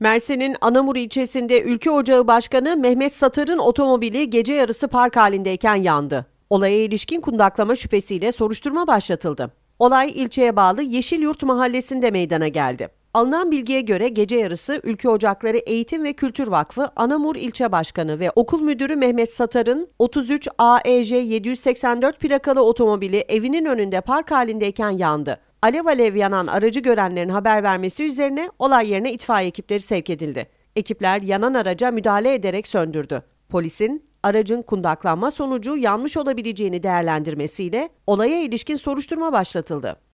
Mersin'in Anamur ilçesinde Ülke Ocağı Başkanı Mehmet Satır'ın otomobili gece yarısı park halindeyken yandı. Olaya ilişkin kundaklama şüphesiyle soruşturma başlatıldı. Olay ilçeye bağlı Yeşilyurt mahallesinde meydana geldi. Alınan bilgiye göre gece yarısı Ülke Ocakları Eğitim ve Kültür Vakfı Anamur İlçe Başkanı ve Okul Müdürü Mehmet Satar'ın 33 AEJ 784 plakalı otomobili evinin önünde park halindeyken yandı. Alev alev yanan aracı görenlerin haber vermesi üzerine olay yerine itfaiye ekipleri sevk edildi. Ekipler yanan araca müdahale ederek söndürdü. Polisin aracın kundaklanma sonucu yanmış olabileceğini değerlendirmesiyle olaya ilişkin soruşturma başlatıldı.